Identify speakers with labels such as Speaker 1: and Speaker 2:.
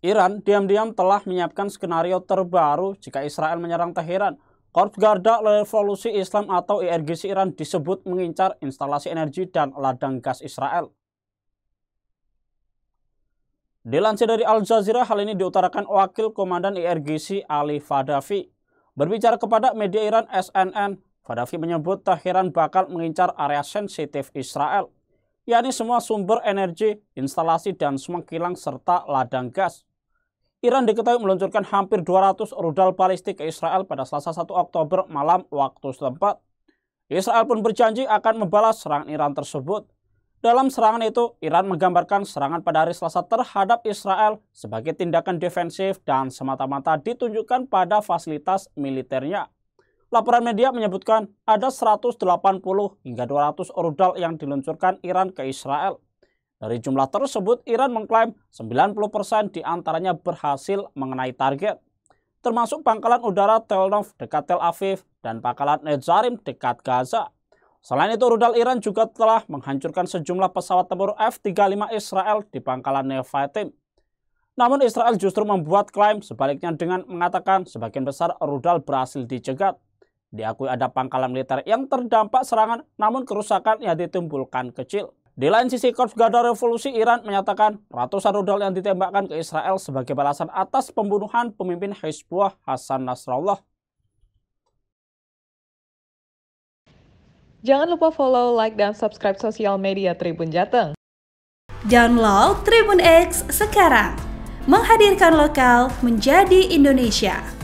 Speaker 1: Iran diam-diam telah menyiapkan skenario terbaru jika Israel menyerang Teheran. Korps Garda Revolusi Islam atau IRGC e Iran disebut mengincar instalasi energi dan ladang gas Israel. Dilansir dari Al Jazeera, hal ini diutarakan Wakil Komandan IRGC e Ali Fadafi. Berbicara kepada media Iran SNN, Fadafi menyebut Teheran bakal mengincar area sensitif Israel, yakni semua sumber energi, instalasi, dan semua kilang serta ladang gas. Iran diketahui meluncurkan hampir 200 rudal balistik ke Israel pada Selasa 1 Oktober malam waktu setempat. Israel pun berjanji akan membalas serangan Iran tersebut. Dalam serangan itu, Iran menggambarkan serangan pada hari Selasa terhadap Israel sebagai tindakan defensif dan semata-mata ditunjukkan pada fasilitas militernya. Laporan media menyebutkan ada 180 hingga 200 rudal yang diluncurkan Iran ke Israel. Dari jumlah tersebut, Iran mengklaim 90% diantaranya berhasil mengenai target, termasuk pangkalan udara Tel Nof dekat Tel Aviv dan pangkalan Nezarim dekat Gaza. Selain itu, rudal Iran juga telah menghancurkan sejumlah pesawat tempur F-35 Israel di pangkalan Nevatim. Namun Israel justru membuat klaim sebaliknya dengan mengatakan sebagian besar rudal berhasil dicegat. Diakui ada pangkalan militer yang terdampak serangan namun kerusakan yang ditimbulkan kecil. Di lain sisi, Korps Garda Revolusi Iran menyatakan ratusan rudal yang ditembakkan ke Israel sebagai balasan atas pembunuhan pemimpin Hizbullah Hasan Nasrallah. Jangan lupa follow, like, dan subscribe sosial media Tribun Jateng. Download Tribun X sekarang. Menghadirkan lokal menjadi Indonesia.